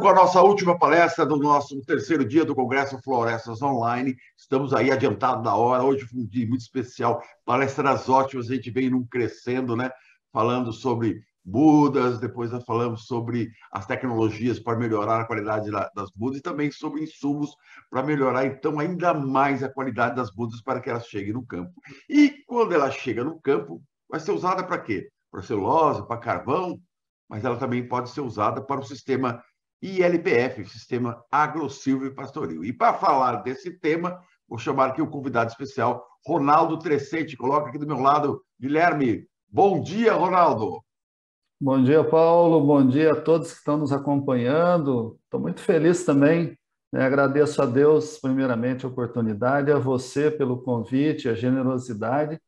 com a nossa última palestra do nosso terceiro dia do Congresso Florestas Online. Estamos aí adiantado da hora. Hoje foi um dia muito especial. Palestras ótimas, a gente vem num crescendo, né? Falando sobre mudas, depois nós falamos sobre as tecnologias para melhorar a qualidade das mudas e também sobre insumos para melhorar, então, ainda mais a qualidade das mudas para que elas cheguem no campo. E quando ela chega no campo, vai ser usada para quê? Para celulose, para carvão, mas ela também pode ser usada para o sistema e LPF, Sistema e Pastoril. E para falar desse tema, vou chamar aqui o convidado especial, Ronaldo Trescente, coloca aqui do meu lado, Guilherme. Bom dia, Ronaldo. Bom dia, Paulo. Bom dia a todos que estão nos acompanhando. Estou muito feliz também. Né? Agradeço a Deus, primeiramente, a oportunidade, a você pelo convite, a generosidade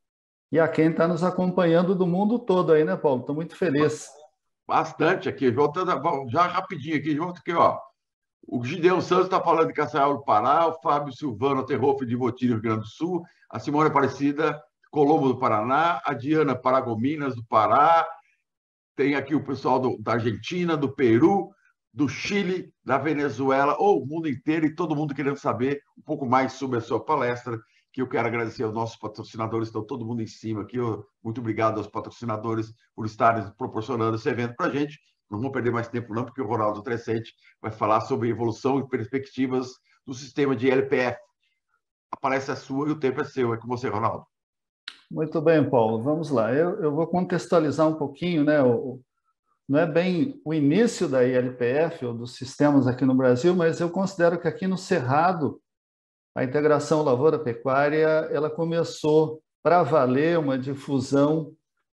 e a quem está nos acompanhando do mundo todo aí, né, Paulo? Estou muito feliz bastante aqui. Voltando, já rapidinho aqui, volta aqui, ó. O Gideon Santos está falando de Caçaial do Pará, o Fábio Silvano Terrofe de Votilho, Rio Grande do Sul, a Simone Aparecida, Colombo do Paraná, a Diana Paragominas do Pará, tem aqui o pessoal do, da Argentina, do Peru, do Chile, da Venezuela, ou o mundo inteiro e todo mundo querendo saber um pouco mais sobre a sua palestra que eu quero agradecer aos nossos patrocinadores, estão todo mundo em cima aqui. Muito obrigado aos patrocinadores por estarem proporcionando esse evento para a gente. Não vou perder mais tempo, não, porque o Ronaldo Trescente vai falar sobre evolução e perspectivas do sistema de LPF. A palestra é sua e o tempo é seu. É com você, Ronaldo. Muito bem, Paulo. Vamos lá. Eu, eu vou contextualizar um pouquinho, né? O, não é bem o início da ILPF ou dos sistemas aqui no Brasil, mas eu considero que aqui no Cerrado a integração lavoura-pecuária ela começou para valer uma difusão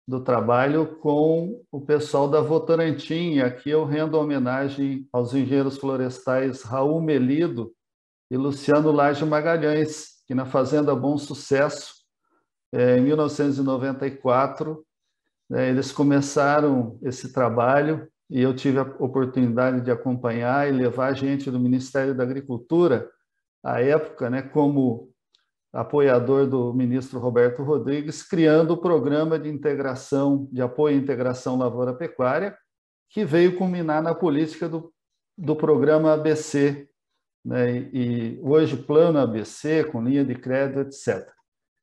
do trabalho com o pessoal da Votorantim. Aqui eu rendo homenagem aos engenheiros florestais Raul Melido e Luciano Laje Magalhães, que na Fazenda Bom Sucesso, é, em 1994, né, eles começaram esse trabalho e eu tive a oportunidade de acompanhar e levar gente do Ministério da Agricultura à época, né, como apoiador do ministro Roberto Rodrigues, criando o programa de integração, de apoio à integração lavoura-pecuária, que veio culminar na política do, do programa ABC, né, e, hoje plano ABC, com linha de crédito, etc.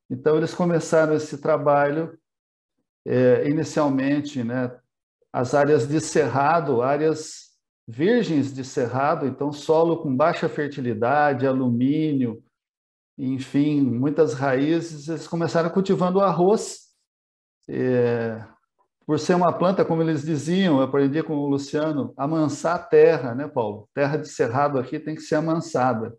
Então, eles começaram esse trabalho é, inicialmente, né, as áreas de cerrado, áreas virgens de cerrado, então solo com baixa fertilidade, alumínio, enfim, muitas raízes, eles começaram cultivando arroz. É, por ser uma planta, como eles diziam, eu aprendi com o Luciano, amansar a terra, né, Paulo? Terra de cerrado aqui tem que ser amansada.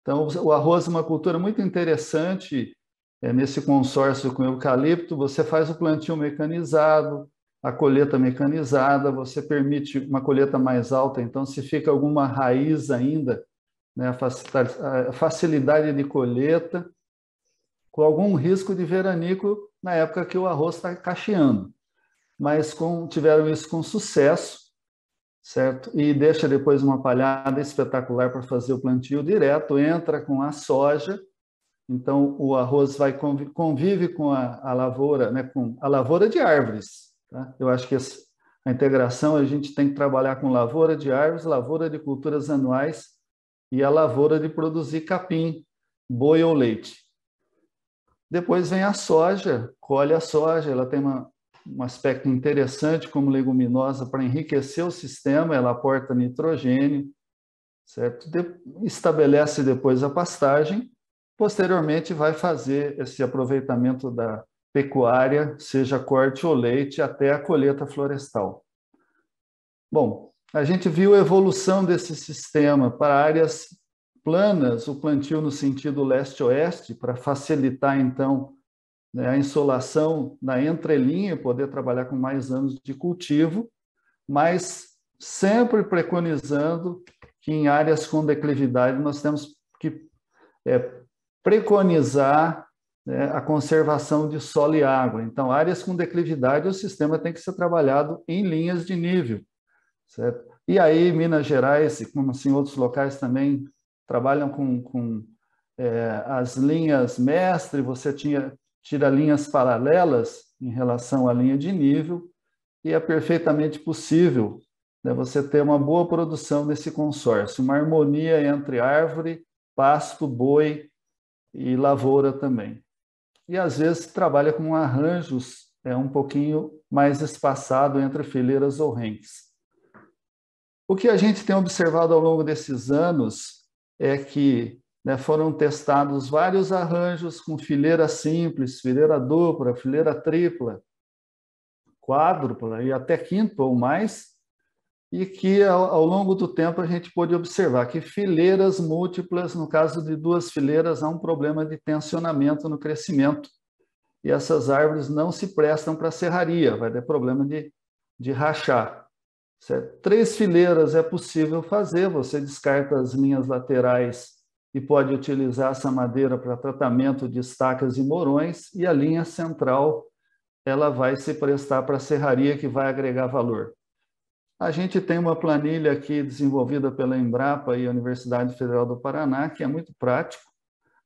Então, o arroz é uma cultura muito interessante é, nesse consórcio com o eucalipto. Você faz o plantio mecanizado, a colheita mecanizada, você permite uma colheita mais alta, então se fica alguma raiz ainda, né, a facilidade de colheita, com algum risco de veranico na época que o arroz está cacheando. Mas com, tiveram isso com sucesso, certo? E deixa depois uma palhada espetacular para fazer o plantio direto, entra com a soja, então o arroz vai convive, convive com a, a lavoura, né, com a lavoura de árvores, Tá? Eu acho que a integração a gente tem que trabalhar com lavoura de árvores, lavoura de culturas anuais e a lavoura de produzir capim, boi ou leite. Depois vem a soja, colhe a soja, ela tem uma, um aspecto interessante como leguminosa para enriquecer o sistema, ela aporta nitrogênio, certo? De, estabelece depois a pastagem, posteriormente vai fazer esse aproveitamento da, pecuária, seja corte ou leite, até a colheita florestal. Bom, a gente viu a evolução desse sistema para áreas planas, o plantio no sentido leste-oeste, para facilitar, então, né, a insolação na entrelinha, poder trabalhar com mais anos de cultivo, mas sempre preconizando que em áreas com declividade nós temos que é, preconizar né, a conservação de solo e água. Então, áreas com declividade, o sistema tem que ser trabalhado em linhas de nível. Certo? E aí, Minas Gerais, como assim outros locais também, trabalham com, com é, as linhas mestre, você tinha, tira linhas paralelas em relação à linha de nível, e é perfeitamente possível né, você ter uma boa produção nesse consórcio, uma harmonia entre árvore, pasto, boi e lavoura também e às vezes trabalha com arranjos é um pouquinho mais espaçado entre fileiras ou ranks. O que a gente tem observado ao longo desses anos é que né, foram testados vários arranjos com fileira simples, fileira dupla, fileira tripla, quádrupla e até quinto ou mais, e que ao, longo do tempo a gente pôde observar que fileiras múltiplas, no caso de duas fileiras, há um problema de tensionamento no crescimento e essas árvores não se prestam para serraria, vai ter problema de, de rachar. Certo? Três fileiras é possível fazer, você descarta as linhas laterais e pode utilizar essa madeira para tratamento de estacas e morões, e a linha central ela vai se prestar para serraria que vai agregar valor. A gente tem uma planilha aqui desenvolvida pela Embrapa e Universidade Federal do Paraná, que é muito prático.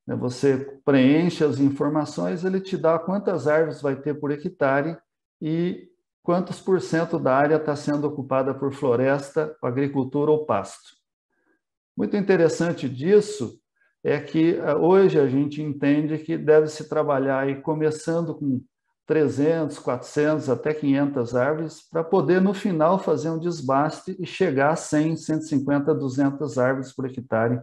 Né? Você preenche as informações, ele te dá quantas árvores vai ter por hectare e quantos por cento da área está sendo ocupada por floresta, agricultura ou pasto. Muito interessante disso é que eh, hoje a gente entende que deve se trabalhar aí começando com 300, 400, até 500 árvores, para poder no final fazer um desbaste e chegar a 100, 150, 200 árvores por hectare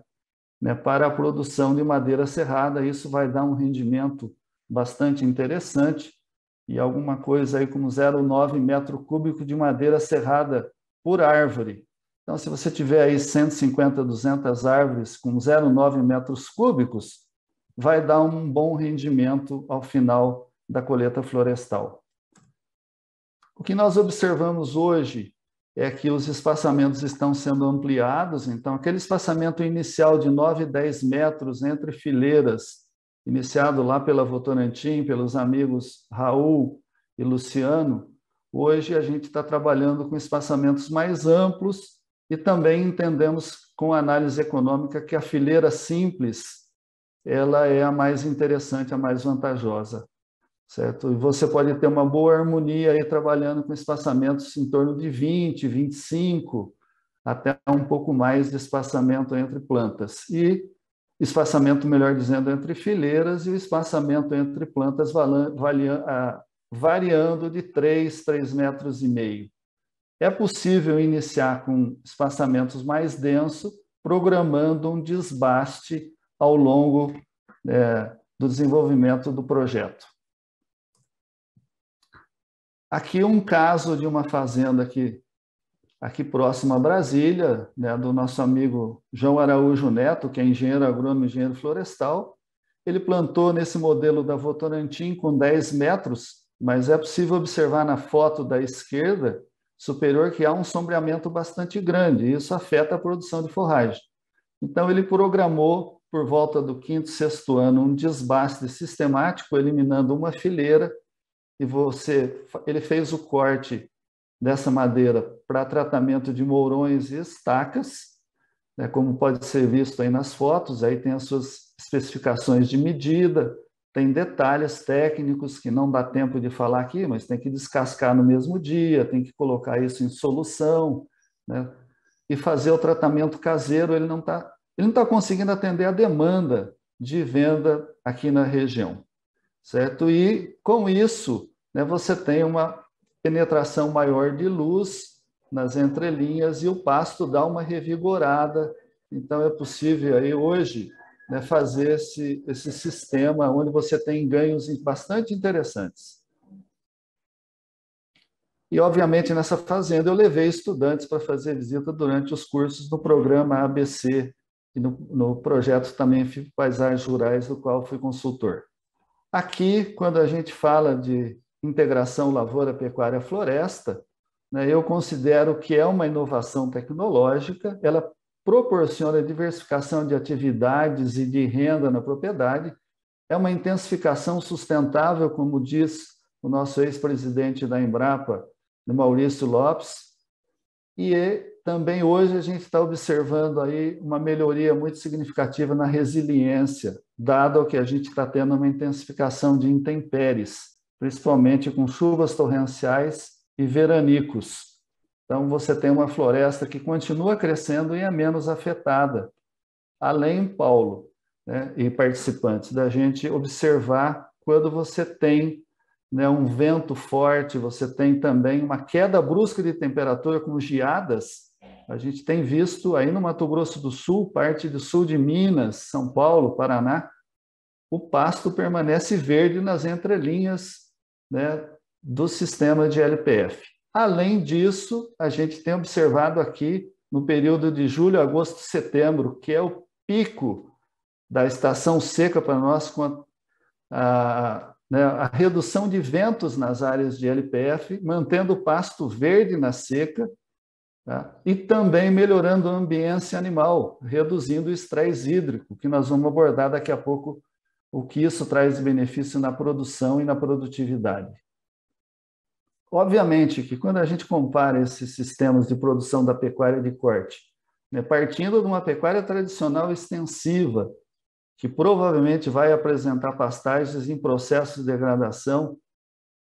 né, para a produção de madeira serrada. Isso vai dar um rendimento bastante interessante e alguma coisa aí como 0,9 metro cúbico de madeira serrada por árvore. Então, se você tiver aí 150, 200 árvores com 0,9 metros cúbicos, vai dar um bom rendimento ao final da coleta florestal. O que nós observamos hoje é que os espaçamentos estão sendo ampliados, então aquele espaçamento inicial de 9, 10 metros entre fileiras, iniciado lá pela Votorantim, pelos amigos Raul e Luciano, hoje a gente está trabalhando com espaçamentos mais amplos e também entendemos com análise econômica que a fileira simples ela é a mais interessante, a mais vantajosa certo? E você pode ter uma boa harmonia aí trabalhando com espaçamentos em torno de 20, 25, até um pouco mais de espaçamento entre plantas. E espaçamento, melhor dizendo, entre fileiras e o espaçamento entre plantas variando de 3, 3,5 metros e meio. É possível iniciar com espaçamentos mais densos, programando um desbaste ao longo é, do desenvolvimento do projeto. Aqui é um caso de uma fazenda aqui, aqui próxima a Brasília, né, do nosso amigo João Araújo Neto, que é engenheiro agrônomo, engenheiro florestal. Ele plantou nesse modelo da Votorantim com 10 metros, mas é possível observar na foto da esquerda superior que há um sombreamento bastante grande, e isso afeta a produção de forragem. Então, ele programou, por volta do quinto, sexto ano, um desbaste sistemático, eliminando uma fileira e você, ele fez o corte dessa madeira para tratamento de mourões e estacas, né, como pode ser visto aí nas fotos, aí tem as suas especificações de medida, tem detalhes técnicos que não dá tempo de falar aqui, mas tem que descascar no mesmo dia, tem que colocar isso em solução, né, e fazer o tratamento caseiro, ele não está ele não está conseguindo atender a demanda de venda aqui na região certo? E com isso, né, você tem uma penetração maior de luz nas entrelinhas e o pasto dá uma revigorada. Então é possível aí hoje né, fazer esse, esse sistema onde você tem ganhos bastante interessantes. E, obviamente, nessa fazenda eu levei estudantes para fazer visita durante os cursos do programa ABC e no, no projeto também paisagens Rurais, do qual fui consultor. Aqui, quando a gente fala de integração lavoura-pecuária-floresta, né, eu considero que é uma inovação tecnológica, ela proporciona diversificação de atividades e de renda na propriedade, é uma intensificação sustentável, como diz o nosso ex-presidente da Embrapa, Maurício Lopes, e também hoje a gente está observando aí uma melhoria muito significativa na resiliência, dado que a gente está tendo uma intensificação de intempéries, principalmente com chuvas torrenciais e veranicos. Então, você tem uma floresta que continua crescendo e é menos afetada. Além, Paulo né, e participantes, da gente observar quando você tem né, um vento forte, você tem também uma queda brusca de temperatura com geadas, a gente tem visto aí no Mato Grosso do Sul, parte do sul de Minas, São Paulo, Paraná, o pasto permanece verde nas entrelinhas né, do sistema de LPF. Além disso, a gente tem observado aqui no período de julho, agosto, setembro, que é o pico da estação seca para nós, com a, né, a redução de ventos nas áreas de LPF, mantendo o pasto verde na seca Tá? E também melhorando a ambiência animal, reduzindo o estresse hídrico, que nós vamos abordar daqui a pouco o que isso traz de benefício na produção e na produtividade. Obviamente que quando a gente compara esses sistemas de produção da pecuária de corte, né, partindo de uma pecuária tradicional extensiva, que provavelmente vai apresentar pastagens em processo de degradação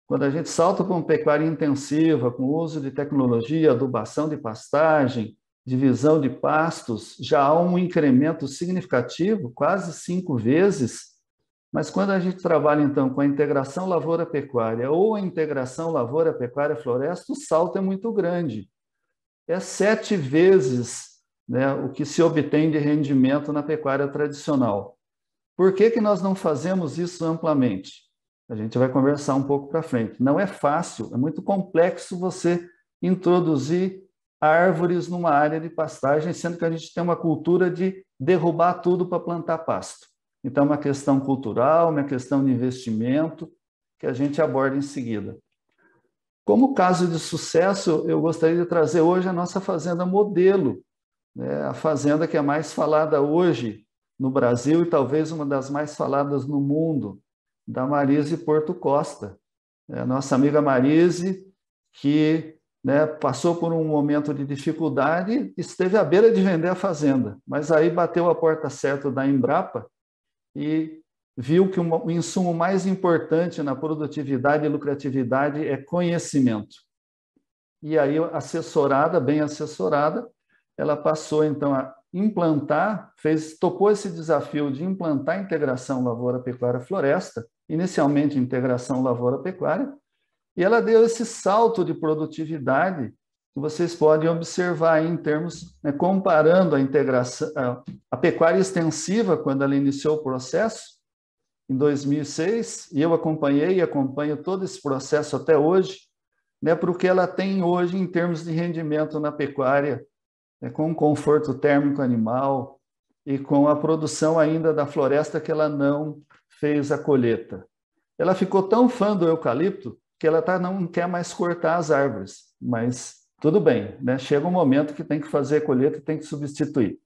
quando a gente salta para uma pecuária intensiva, com uso de tecnologia, adubação de pastagem, divisão de pastos, já há um incremento significativo, quase cinco vezes. Mas quando a gente trabalha, então, com a integração lavoura-pecuária ou a integração lavoura-pecuária-floresta, o salto é muito grande. É sete vezes né, o que se obtém de rendimento na pecuária tradicional. Por que, que nós não fazemos isso amplamente? A gente vai conversar um pouco para frente. Não é fácil, é muito complexo você introduzir árvores numa área de pastagem, sendo que a gente tem uma cultura de derrubar tudo para plantar pasto. Então, é uma questão cultural, uma questão de investimento que a gente aborda em seguida. Como caso de sucesso, eu gostaria de trazer hoje a nossa fazenda modelo, né? a fazenda que é mais falada hoje no Brasil e talvez uma das mais faladas no mundo da Marise Porto Costa. É, nossa amiga Marise, que né, passou por um momento de dificuldade, esteve à beira de vender a fazenda, mas aí bateu a porta certa da Embrapa e viu que o insumo mais importante na produtividade e lucratividade é conhecimento. E aí, assessorada, bem assessorada, ela passou então a implantar, fez, topou esse desafio de implantar a integração lavoura-pecuária-floresta inicialmente integração lavoura-pecuária, e ela deu esse salto de produtividade que vocês podem observar em termos, né, comparando a integração, a, a pecuária extensiva, quando ela iniciou o processo, em 2006, e eu acompanhei e acompanho todo esse processo até hoje, né, para o que ela tem hoje em termos de rendimento na pecuária, né, com conforto térmico animal e com a produção ainda da floresta que ela não fez a colheita. Ela ficou tão fã do eucalipto que ela tá, não quer mais cortar as árvores, mas tudo bem, né? chega um momento que tem que fazer a colheita e tem que substituir.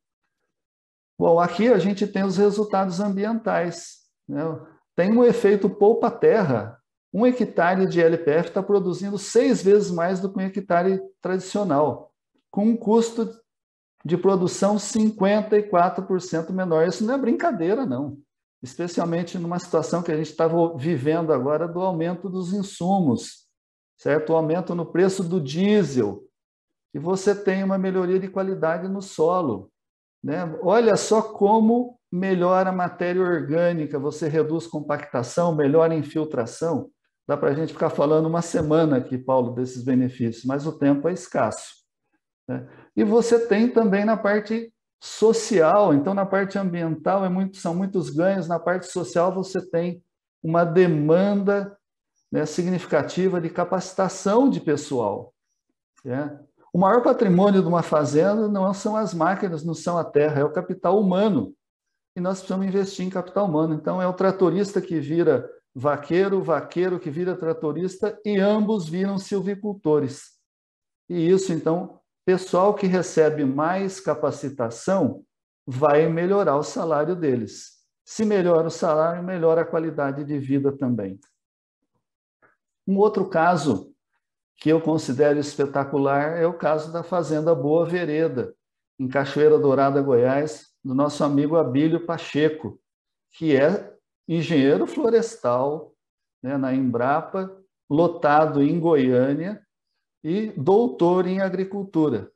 Bom, aqui a gente tem os resultados ambientais. Né? Tem um efeito poupa-terra. Um hectare de LPF está produzindo seis vezes mais do que um hectare tradicional, com um custo de produção 54% menor. Isso não é brincadeira, não especialmente numa situação que a gente estava vivendo agora do aumento dos insumos, certo? O aumento no preço do diesel, e você tem uma melhoria de qualidade no solo. Né? Olha só como melhora a matéria orgânica, você reduz compactação, melhora a infiltração. Dá para a gente ficar falando uma semana aqui, Paulo, desses benefícios, mas o tempo é escasso. Né? E você tem também na parte social, então na parte ambiental é muito, são muitos ganhos, na parte social você tem uma demanda né, significativa de capacitação de pessoal. Né? O maior patrimônio de uma fazenda não são as máquinas, não são a terra, é o capital humano. E nós precisamos investir em capital humano. Então, é o tratorista que vira vaqueiro, vaqueiro que vira tratorista, e ambos viram silvicultores. E isso, então, pessoal que recebe mais capacitação vai melhorar o salário deles. Se melhora o salário, melhora a qualidade de vida também. Um outro caso que eu considero espetacular é o caso da Fazenda Boa Vereda, em Cachoeira Dourada, Goiás, do nosso amigo Abílio Pacheco, que é engenheiro florestal né, na Embrapa, lotado em Goiânia, e doutor em agricultura.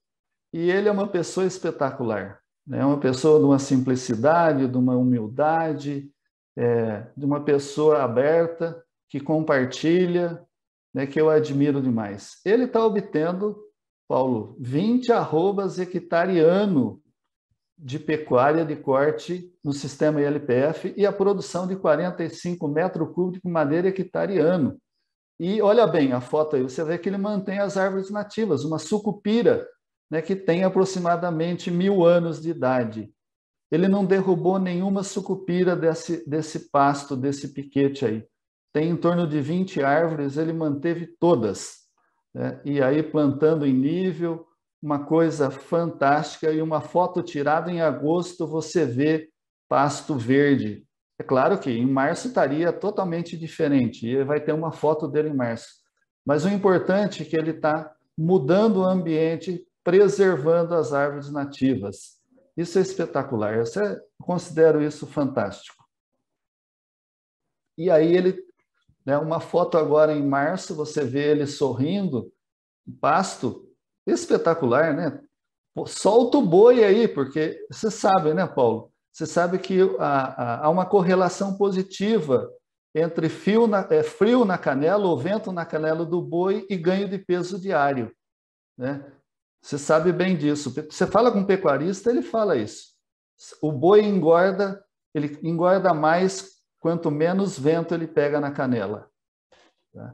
E ele é uma pessoa espetacular, é né? uma pessoa de uma simplicidade, de uma humildade, é, de uma pessoa aberta, que compartilha, né, que eu admiro demais. Ele está obtendo, Paulo, 20 arrobas hectareano de pecuária de corte no sistema ILPF e a produção de 45 metros cúbicos de madeira hectareano. E olha bem a foto aí, você vê que ele mantém as árvores nativas, uma sucupira né, que tem aproximadamente mil anos de idade. Ele não derrubou nenhuma sucupira desse, desse pasto, desse piquete aí. Tem em torno de 20 árvores, ele manteve todas. Né? E aí plantando em nível, uma coisa fantástica. E uma foto tirada em agosto, você vê pasto verde, é claro que em março estaria totalmente diferente, e vai ter uma foto dele em março. Mas o importante é que ele está mudando o ambiente, preservando as árvores nativas. Isso é espetacular, é, Eu considero isso fantástico. E aí ele, né, uma foto agora em março, você vê ele sorrindo, pasto, espetacular, né? Solta o boi aí, porque você sabe, né, Paulo? Você sabe que há, há uma correlação positiva entre frio na, é, frio na canela ou vento na canela do boi e ganho de peso diário. Né? Você sabe bem disso. Você fala com um pecuarista, ele fala isso. O boi engorda, ele engorda mais quanto menos vento ele pega na canela. Tá?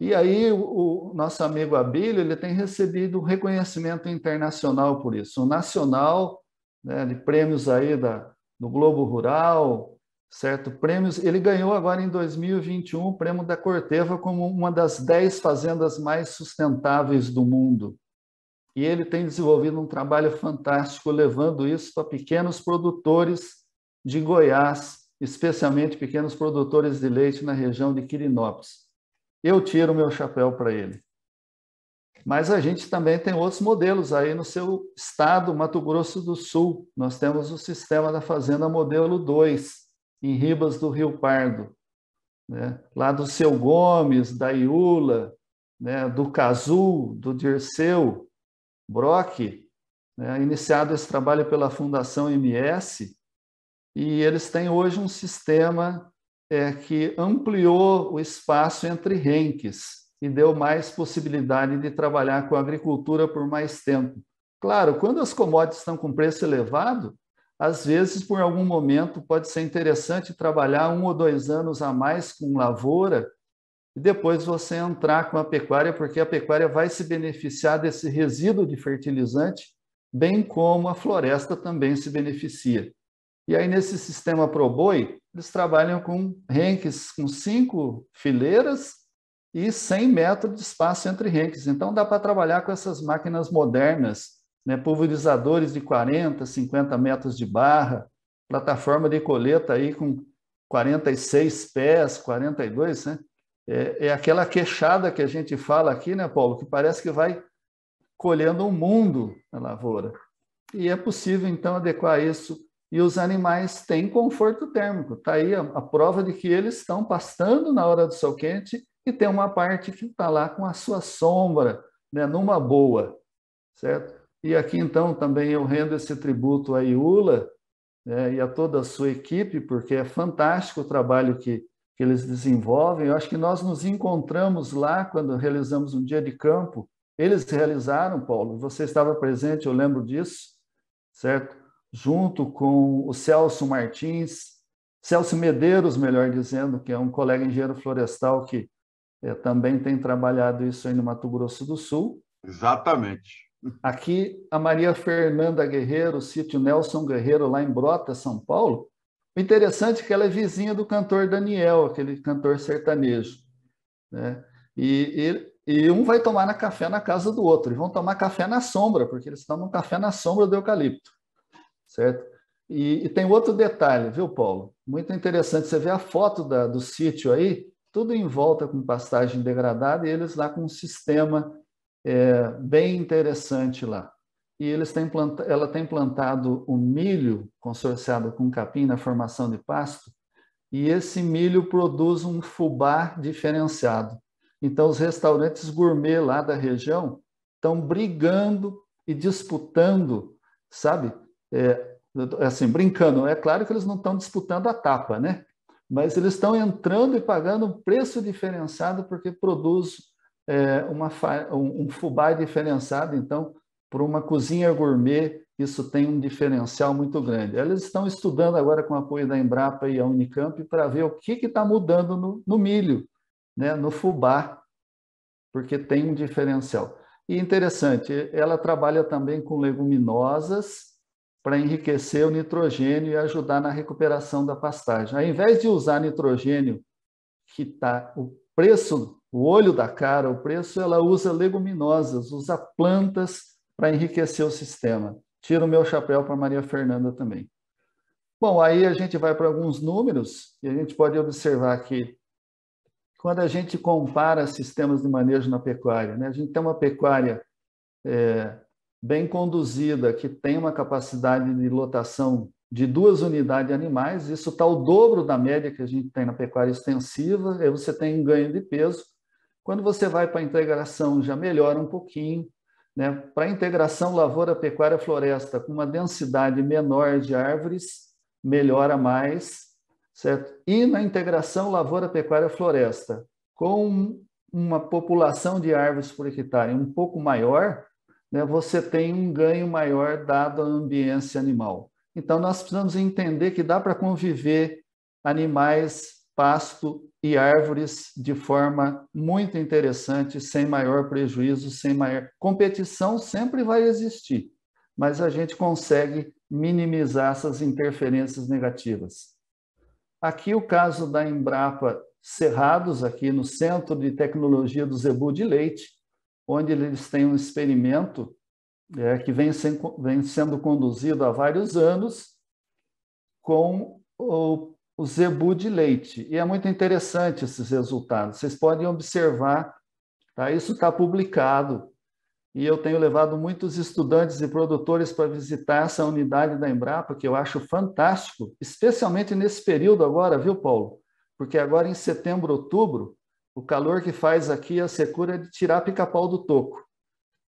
E aí o, o, nosso amigo Abílio ele tem recebido um reconhecimento internacional por isso, um nacional né, de prêmios aí da no Globo Rural, certo? Prêmios. Ele ganhou agora em 2021 o prêmio da Corteva como uma das 10 fazendas mais sustentáveis do mundo. E ele tem desenvolvido um trabalho fantástico levando isso para pequenos produtores de Goiás, especialmente pequenos produtores de leite na região de Quirinópolis. Eu tiro meu chapéu para ele. Mas a gente também tem outros modelos aí no seu estado, Mato Grosso do Sul. Nós temos o sistema da Fazenda Modelo 2, em Ribas do Rio Pardo. Né? Lá do Seu Gomes, da Iula, né? do Cazu, do Dirceu, Brock. Né? Iniciado esse trabalho pela Fundação MS, e eles têm hoje um sistema é, que ampliou o espaço entre renques e deu mais possibilidade de trabalhar com a agricultura por mais tempo. Claro, quando as commodities estão com preço elevado, às vezes, por algum momento, pode ser interessante trabalhar um ou dois anos a mais com lavoura e depois você entrar com a pecuária, porque a pecuária vai se beneficiar desse resíduo de fertilizante, bem como a floresta também se beneficia. E aí, nesse sistema ProBoi, eles trabalham com renques com cinco fileiras e 100 metros de espaço entre ranks. Então, dá para trabalhar com essas máquinas modernas, né? pulverizadores de 40, 50 metros de barra, plataforma de coleta aí com 46 pés, 42, né? É, é aquela queixada que a gente fala aqui, né, Paulo, que parece que vai colhendo um mundo na lavoura. E é possível, então, adequar isso. E os animais têm conforto térmico. Está aí a, a prova de que eles estão pastando na hora do sol quente e tem uma parte que está lá com a sua sombra, né, numa boa, certo? E aqui, então, também eu rendo esse tributo a Iula né, e a toda a sua equipe, porque é fantástico o trabalho que, que eles desenvolvem. Eu acho que nós nos encontramos lá quando realizamos um dia de campo. Eles realizaram, Paulo, você estava presente, eu lembro disso, certo? Junto com o Celso Martins, Celso Medeiros, melhor dizendo, que é um colega engenheiro florestal que eu também tem trabalhado isso aí no Mato Grosso do Sul. Exatamente. Aqui, a Maria Fernanda Guerreiro, sítio Nelson Guerreiro, lá em Brota, São Paulo. O interessante é que ela é vizinha do cantor Daniel, aquele cantor sertanejo. Né? E, e, e um vai tomar na café na casa do outro, e vão tomar café na sombra, porque eles tomam café na sombra do eucalipto, certo? E, e tem outro detalhe, viu, Paulo? Muito interessante, você vê a foto da, do sítio aí, tudo em volta com pastagem degradada e eles lá com um sistema é, bem interessante lá. E eles têm planta, ela tem plantado o milho consorciado com capim na formação de pasto, e esse milho produz um fubá diferenciado. Então, os restaurantes gourmet lá da região estão brigando e disputando, sabe? É, assim, brincando. É claro que eles não estão disputando a tapa, né? mas eles estão entrando e pagando um preço diferenciado porque produz é, uma, um fubá diferenciado. Então, para uma cozinha gourmet, isso tem um diferencial muito grande. Eles estão estudando agora com apoio da Embrapa e a Unicamp para ver o que está mudando no, no milho, né, no fubá, porque tem um diferencial. E interessante, ela trabalha também com leguminosas para enriquecer o nitrogênio e ajudar na recuperação da pastagem. Ao invés de usar nitrogênio que está o preço, o olho da cara, o preço, ela usa leguminosas, usa plantas para enriquecer o sistema. Tiro o meu chapéu para Maria Fernanda também. Bom, aí a gente vai para alguns números e a gente pode observar que quando a gente compara sistemas de manejo na pecuária, né, a gente tem uma pecuária é, bem conduzida, que tem uma capacidade de lotação de duas unidades animais, isso está o dobro da média que a gente tem na pecuária extensiva, aí você tem um ganho de peso. Quando você vai para a integração, já melhora um pouquinho. Né? Para a integração lavoura-pecuária-floresta, com uma densidade menor de árvores, melhora mais. Certo? E na integração lavoura-pecuária-floresta, com uma população de árvores por hectare um pouco maior, né, você tem um ganho maior dado a ambiência animal. Então, nós precisamos entender que dá para conviver animais, pasto e árvores de forma muito interessante, sem maior prejuízo, sem maior. Competição sempre vai existir, mas a gente consegue minimizar essas interferências negativas. Aqui o caso da Embrapa Cerrados, aqui no Centro de Tecnologia do Zebu de Leite, onde eles têm um experimento é, que vem, sem, vem, sendo conduzido há vários anos com o, o, zebu de leite. E é muito interessante esses resultados. Vocês podem observar, tá? isso está publicado. E eu tenho levado muitos estudantes e produtores para visitar essa unidade da Embrapa, que eu acho fantástico, especialmente nesse período agora, viu, Paulo? Porque agora em setembro, outubro, o calor que faz aqui a secura é de tirar pica-pau do toco.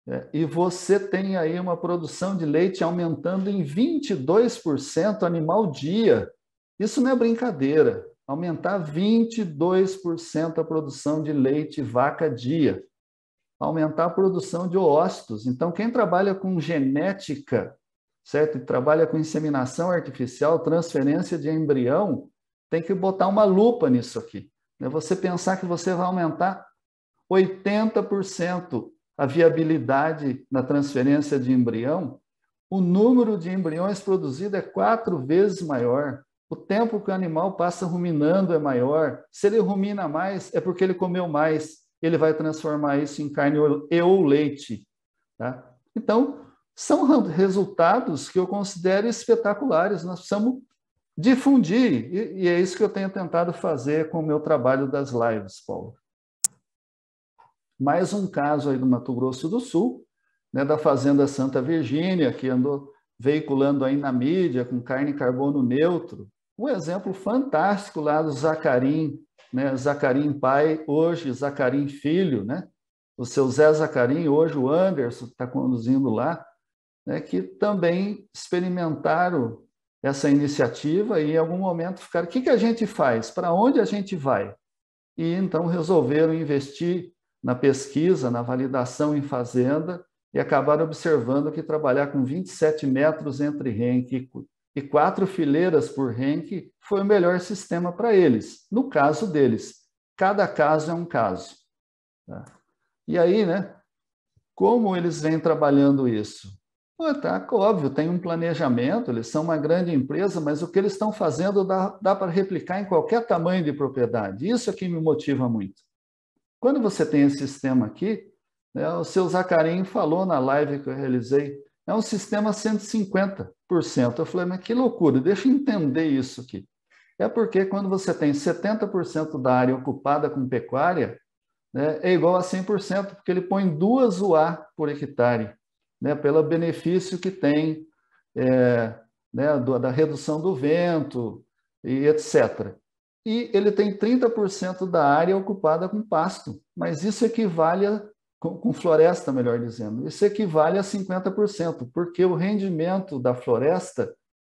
Né? E você tem aí uma produção de leite aumentando em 22% animal dia. Isso não é brincadeira. Aumentar 22% a produção de leite vaca dia. Aumentar a produção de oócitos. Então, quem trabalha com genética, certo? E trabalha com inseminação artificial, transferência de embrião, tem que botar uma lupa nisso aqui. É você pensar que você vai aumentar 80% a viabilidade na transferência de embrião, o número de embriões produzido é quatro vezes maior. O tempo que o animal passa ruminando é maior. Se ele rumina mais, é porque ele comeu mais. Ele vai transformar isso em carne e ou leite. Tá? Então, são resultados que eu considero espetaculares. Nós precisamos difundir, e, e é isso que eu tenho tentado fazer com o meu trabalho das lives, Paulo. Mais um caso aí do Mato Grosso do Sul, né, da Fazenda Santa Virgínia, que andou veiculando aí na mídia com carne e carbono neutro. Um exemplo fantástico lá do Zacarim, né, Zacarim pai, hoje Zacarim filho, né? O seu Zé Zacarim, hoje o Anderson está conduzindo lá, né, que também experimentaram essa iniciativa e em algum momento ficar, o que, que a gente faz? Para onde a gente vai? E então resolveram investir na pesquisa, na validação em fazenda e acabaram observando que trabalhar com 27 metros entre renque e quatro fileiras por renque foi o melhor sistema para eles, no caso deles. Cada caso é um caso. Tá? E aí, né, como eles vêm trabalhando isso? Pô, tá, óbvio, tem um planejamento, eles são uma grande empresa, mas o que eles estão fazendo dá, dá para replicar em qualquer tamanho de propriedade. Isso é que me motiva muito. Quando você tem esse sistema aqui, né, o seu Zacarim falou na live que eu realizei, é um sistema 150%. Eu falei, mas que loucura, deixa eu entender isso aqui. É porque quando você tem 70% da área ocupada com pecuária, né, é igual a 100%, porque ele põe duas UA por hectare né, pelo benefício que tem é, né, do, da redução do vento e etc. E ele tem 30% da área ocupada com pasto, mas isso equivale a, com, com floresta, melhor dizendo, isso equivale a 50%, porque o rendimento da floresta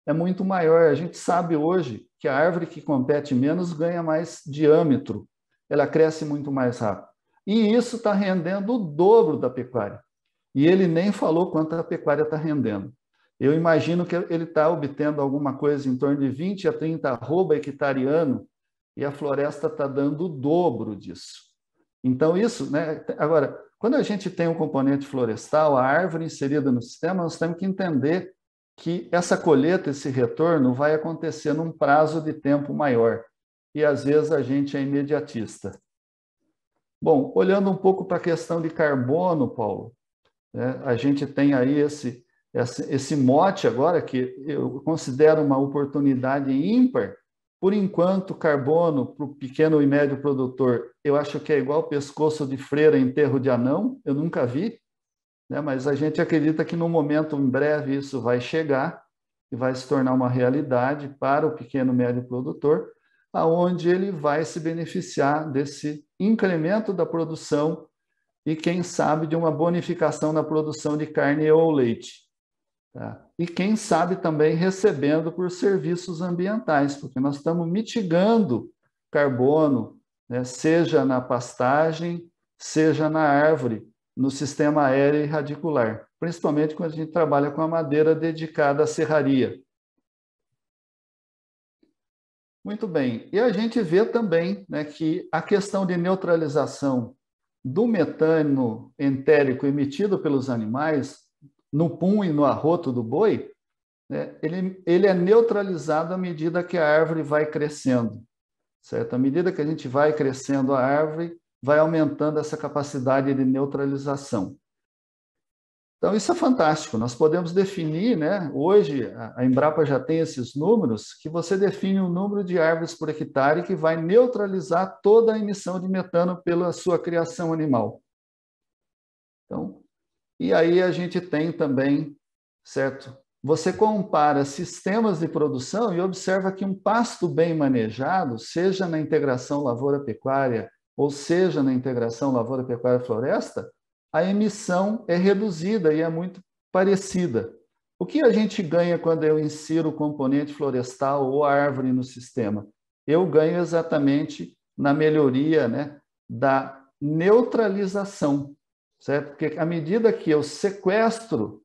é muito maior. A gente sabe hoje que a árvore que compete menos ganha mais diâmetro, ela cresce muito mais rápido. E isso está rendendo o dobro da pecuária e ele nem falou quanto a pecuária está rendendo. Eu imagino que ele está obtendo alguma coisa em torno de 20 a 30 arroba hectare ano e a floresta está dando o dobro disso. Então, isso, né? Agora, quando a gente tem um componente florestal, a árvore inserida no sistema, nós temos que entender que essa colheita, esse retorno, vai acontecer num prazo de tempo maior. E às vezes a gente é imediatista. Bom, olhando um pouco para a questão de carbono, Paulo, né? A gente tem aí esse, esse, esse mote agora, que eu considero uma oportunidade ímpar. Por enquanto, carbono para o pequeno e médio produtor, eu acho que é igual pescoço de freira, enterro de anão, eu nunca vi, né? mas a gente acredita que no momento em breve isso vai chegar e vai se tornar uma realidade para o pequeno e médio produtor, aonde ele vai se beneficiar desse incremento da produção e, quem sabe, de uma bonificação na produção de carne ou leite. Tá? E quem sabe também recebendo por serviços ambientais, porque nós estamos mitigando carbono, né? seja na pastagem, seja na árvore, no sistema aéreo e radicular, principalmente quando a gente trabalha com a madeira dedicada à serraria. Muito bem. E a gente vê também né, que a questão de neutralização do metano entérico emitido pelos animais no pum e no arroto do boi, né, ele, ele é neutralizado à medida que a árvore vai crescendo. Certo? À medida que a gente vai crescendo a árvore, vai aumentando essa capacidade de neutralização. Então, isso é fantástico. Nós podemos definir, né? Hoje, a Embrapa já tem esses números, que você define um número de árvores por hectare que vai neutralizar toda a emissão de metano pela sua criação animal. Então, e aí a gente tem também, certo? Você compara sistemas de produção e observa que um pasto bem manejado, seja na integração lavoura-pecuária ou seja na integração lavoura-pecuária-floresta, a emissão é reduzida e é muito parecida. O que a gente ganha quando eu insiro o componente florestal ou a árvore no sistema? Eu ganho exatamente na melhoria né, da neutralização, certo? Porque à medida que eu sequestro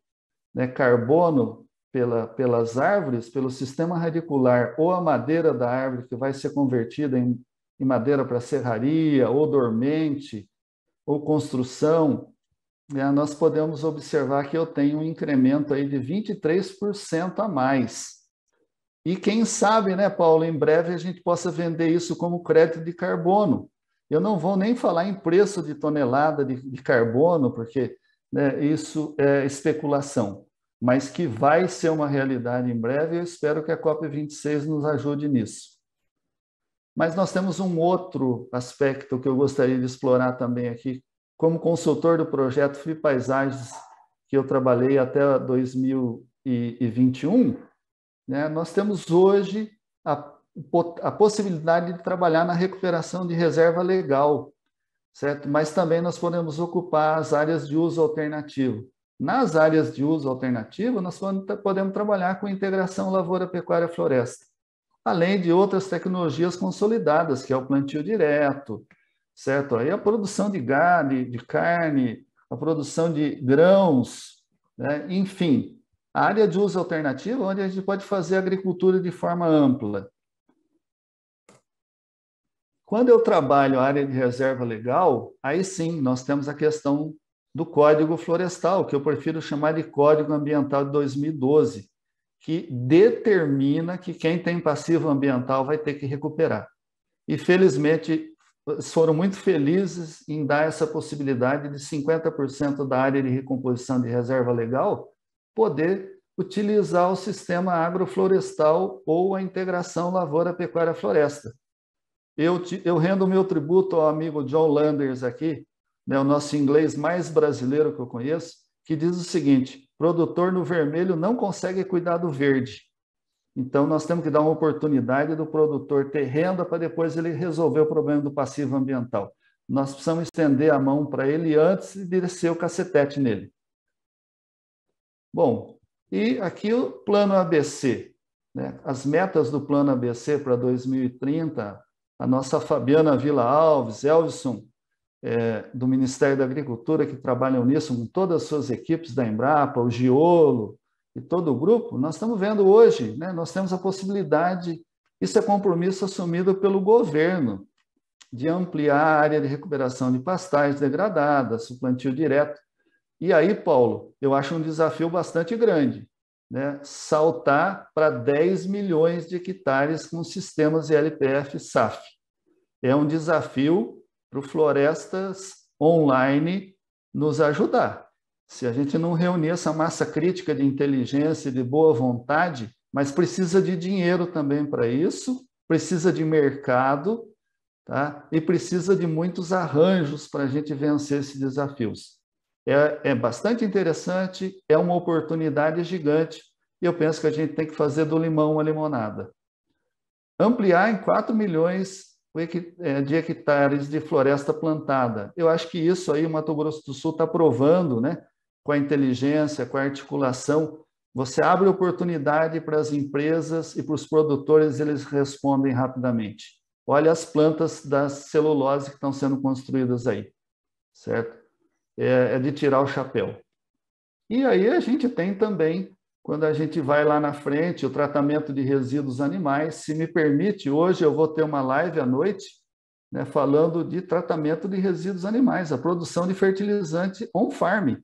né, carbono pela, pelas árvores, pelo sistema radicular ou a madeira da árvore que vai ser convertida em, em madeira para serraria ou dormente ou construção né, nós podemos observar que eu tenho um incremento aí de 23% a mais. E quem sabe, né, Paulo, em breve a gente possa vender isso como crédito de carbono. Eu não vou nem falar em preço de tonelada de, de carbono, porque né, isso é especulação, mas que vai ser uma realidade em breve. Eu espero que a COP26 nos ajude nisso. Mas nós temos um outro aspecto que eu gostaria de explorar também aqui como consultor do projeto Free Paisagens, que eu trabalhei até 2021, né, nós temos hoje a, a possibilidade de trabalhar na recuperação de reserva legal, certo? Mas também nós podemos ocupar as áreas de uso alternativo. Nas áreas de uso alternativo, nós podemos trabalhar com integração lavoura-pecuária-floresta, além de outras tecnologias consolidadas, que é o plantio direto, certo? Aí a produção de gado, de carne, a produção de grãos, né? enfim, área de uso alternativo onde a gente pode fazer agricultura de forma ampla. Quando eu trabalho a área de reserva legal, aí sim nós temos a questão do Código Florestal, que eu prefiro chamar de Código Ambiental de 2012, que determina que quem tem passivo ambiental vai ter que recuperar. E felizmente foram muito felizes em dar essa possibilidade de 50% da área de recomposição de reserva legal poder utilizar o sistema agroflorestal ou a integração lavoura-pecuária-floresta. Eu, eu rendo meu tributo ao amigo John Landers aqui, né, o nosso inglês mais brasileiro que eu conheço, que diz o seguinte: produtor no vermelho não consegue cuidar do verde. Então, nós temos que dar uma oportunidade do produtor ter renda para depois ele resolver o problema do passivo ambiental. Nós precisamos estender a mão para ele antes de descer o cacetete nele. Bom, e aqui o plano ABC. Né? As metas do plano ABC para 2030, a nossa Fabiana Vila Alves, Elvison, é, do Ministério da Agricultura, que trabalham nisso, com todas as suas equipes da Embrapa, o Giolo, e todo o grupo, nós estamos vendo hoje, né, nós temos a possibilidade, isso é compromisso assumido pelo governo, de ampliar a área de recuperação de pastagens degradadas, suplantio direto. E aí, Paulo, eu acho um desafio bastante grande, né? saltar para 10 milhões de hectares com sistemas de LPF SAF. É um desafio para o Florestas Online nos ajudar. Se a gente não reunir essa massa crítica de inteligência e de boa vontade, mas precisa de dinheiro também para isso, precisa de mercado, tá? e precisa de muitos arranjos para a gente vencer esses desafios. É, é bastante interessante, é uma oportunidade gigante, e eu penso que a gente tem que fazer do limão uma limonada. Ampliar em 4 milhões é, de hectares de floresta plantada. Eu acho que isso aí o Mato Grosso do Sul está provando, né? com a inteligência, com a articulação, você abre oportunidade para as empresas e para os produtores, eles respondem rapidamente. Olha as plantas da celulose que estão sendo construídas aí, certo? É, é, de tirar o chapéu. E aí a gente tem também, quando a gente vai lá na frente, o tratamento de resíduos animais. Se me permite, hoje eu vou ter uma live à noite né, falando de tratamento de resíduos animais, a produção de fertilizante on-farm.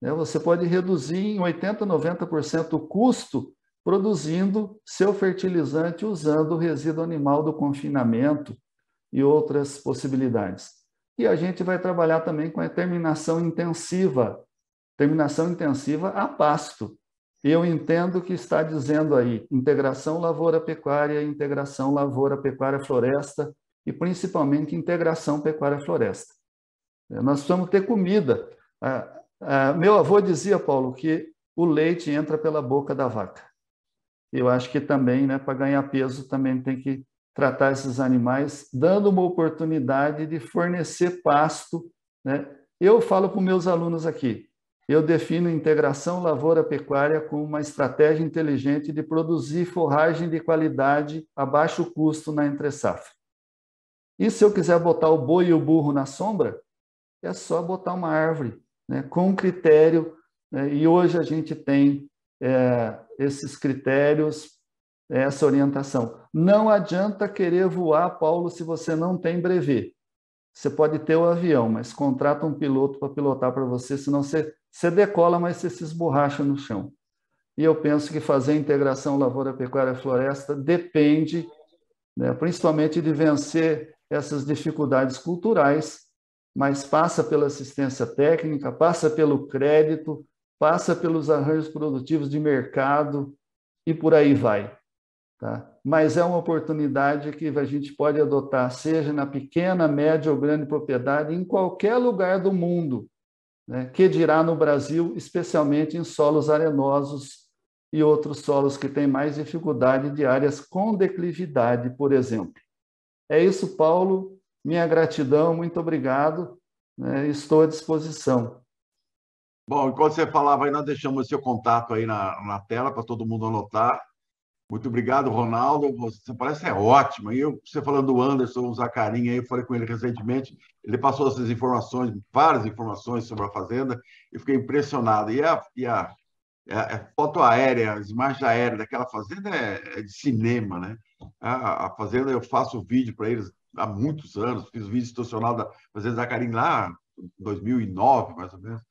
Né? Você pode reduzir em 80%, 90% o custo produzindo seu fertilizante usando o resíduo animal do confinamento e outras possibilidades. E a gente vai trabalhar também com a terminação intensiva, terminação intensiva a pasto. Eu entendo que está dizendo aí integração lavoura-pecuária, integração lavoura-pecuária-floresta e principalmente integração pecuária-floresta. Nós precisamos ter comida. Ah, ah, meu avô dizia, Paulo, que o leite entra pela boca da vaca. Eu acho que também, né, para ganhar peso, também tem que tratar esses animais, dando uma oportunidade de fornecer pasto. Né? Eu falo para meus alunos aqui, eu defino integração lavoura-pecuária como uma estratégia inteligente de produzir forragem de qualidade a baixo custo na entre-safra. E se eu quiser botar o boi e o burro na sombra, é só botar uma árvore né, com critério, né, e hoje a gente tem é, esses critérios, é, essa orientação. Não adianta querer voar, Paulo, se você não tem brevet. Você pode ter o avião, mas contrata um piloto para pilotar para você, senão você, você decola, mas você se esborracha no chão. E eu penso que fazer a integração lavoura-pecuária-floresta depende, né, principalmente de vencer essas dificuldades culturais mas passa pela assistência técnica, passa pelo crédito, passa pelos arranjos produtivos de mercado e por aí vai. Tá? Mas é uma oportunidade que a gente pode adotar, seja na pequena, média ou grande propriedade, em qualquer lugar do mundo, né? que dirá no Brasil, especialmente em solos arenosos e outros solos que têm mais dificuldade de áreas com declividade, por exemplo. É isso, Paulo. Minha gratidão, muito obrigado. Né? Estou à disposição. Bom, enquanto você falava aí, nós deixamos o seu contato aí na, na tela para todo mundo anotar. Muito obrigado, Ronaldo. Você parece é ótimo. E eu, você falando do Anderson, o Zacarinha, eu falei com ele recentemente. Ele passou essas informações, várias informações sobre a Fazenda, e fiquei impressionado. E a, e a, a é, é, foto aérea, as imagens aéreas daquela Fazenda é, é de cinema, né? A, a Fazenda, eu faço vídeo para eles há muitos anos, fiz vídeo institucional da Fazenda Zacarim lá em 2009, mais ou menos.